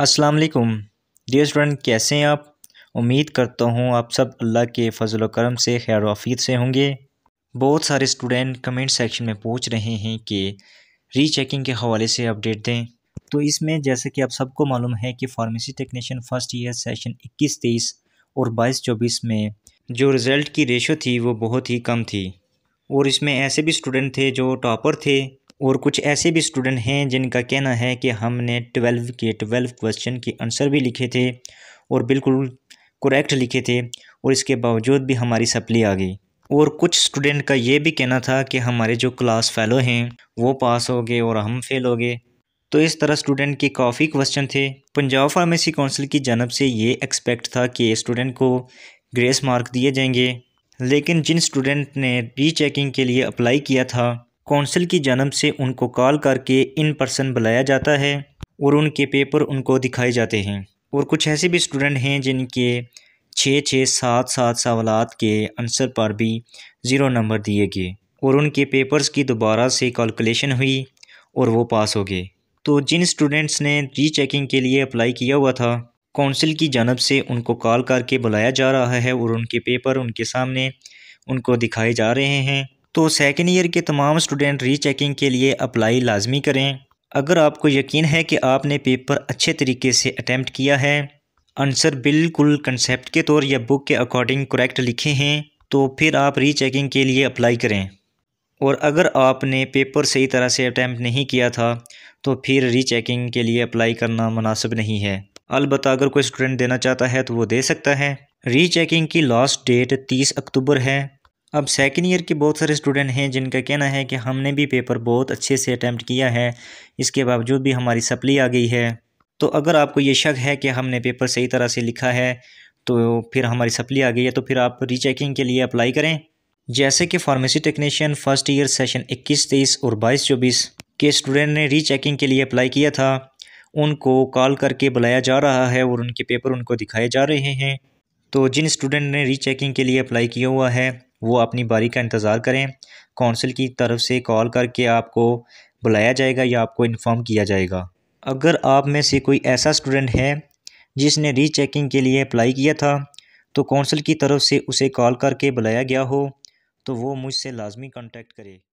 अस्सलाम वालेकुम dear student कैसे हैं आप उम्मीद करता हूँ आप सब अल्लाह के फजल करम से खैर वाफीत से होंगे बहुत सारे स्टूडेंट कमेंट सेक्शन में पूछ रहे हैं कि रीचेकिंग के हवाले से अपडेट दें तो इसमें जैसे कि आप सबको मालूम है कि pharmacy technician first year session इक्कीस तेईस और बाईस चौबीस में जो रिज़ल्ट की रेशो थी वो बहुत ही कम थी और इसमें ऐसे भी स्टूडेंट थे जो टॉपर थे और कुछ ऐसे भी स्टूडेंट हैं जिनका कहना है कि हमने ट्वेल्व के ट्वेल्व क्वेश्चन के आंसर भी लिखे थे और बिल्कुल करेक्ट लिखे थे और इसके बावजूद भी हमारी सप्ली आ गई और कुछ स्टूडेंट का ये भी कहना था कि हमारे जो क्लास फेलो हैं वो पास हो गए और हम फेल हो गए तो इस तरह स्टूडेंट के काफ़ी क्वेश्चन थे पंजाब फार्मेसी काउंसिल की जानब से ये एक्सपेक्ट था कि स्टूडेंट को ग्रेस मार्क दिए जाएंगे लेकिन जिन स्टूडेंट ने री चेकिंग के लिए अप्लाई किया था कौंसिल की जन्म से उनको कॉल करके इन पर्सन बुलाया जाता है और उनके पेपर उनको दिखाए जाते हैं और कुछ ऐसे भी स्टूडेंट हैं जिनके छः छः सात सात सवाल के आंसर पर भी ज़ीरो नंबर दिए गए और उनके पेपर्स की दोबारा से कैलकुलेशन हुई और वो पास हो गए तो जिन स्टूडेंट्स ने री चेकिंग के लिए अप्लाई किया हुआ था कौंसिल की जानब से उनको कॉल करके बुलाया जा रहा है और उनके पेपर उनके सामने उनको दिखाए जा रहे हैं तो सेकेंड ईयर के तमाम स्टूडेंट रीचेकिंग के लिए अप्लाई लाजमी करें अगर आपको यकीन है कि आपने पेपर अच्छे तरीके से अटैम्प्ट किया है आंसर बिल्कुल कंसेप्ट के तौर या बुक के अकॉर्डिंग करेक्ट लिखे हैं तो फिर आप रीचेकिंग के लिए अप्लाई करें और अगर आपने पेपर सही तरह से अटैम्प्ट नहीं किया था तो फिर रीचेकिंग के लिए अप्लाई करना मुनासिब नहीं है अलबत् अगर कोई स्टूडेंट देना चाहता है तो वो दे सकता है रीचेकिंग की लास्ट डेट तीस अक्टूबर है अब सेकेंड ईयर के बहुत सारे स्टूडेंट हैं जिनका कहना है कि हमने भी पेपर बहुत अच्छे से अटैम्प्ट किया है इसके बावजूद भी हमारी सप्ली आ गई है तो अगर आपको ये शक है कि हमने पेपर सही तरह से लिखा है तो फिर हमारी सप्ली आ गई है तो फिर आप रीचेकिंग के लिए अप्लाई करें जैसे कि pharmacy technician first year session 21 तेईस और 22 चौबीस के स्टूडेंट ने रीचेकिंग के लिए अप्लाई किया था उनको कॉल करके बुलाया जा रहा है और उनके पेपर उनको दिखाए जा रहे हैं तो जिन स्टूडेंट ने रीचेकिंग के लिए अप्लाई किया हुआ है वो अपनी बारी का इंतज़ार करें कौंसिल की तरफ से कॉल करके आपको बुलाया जाएगा या आपको इन्फॉर्म किया जाएगा अगर आप में से कोई ऐसा स्टूडेंट है जिसने री चेकिंग के लिए अप्लाई किया था तो कौंसिल की तरफ से उसे कॉल करके बुलाया गया हो तो वो मुझसे लाजमी कॉन्टेक्ट करे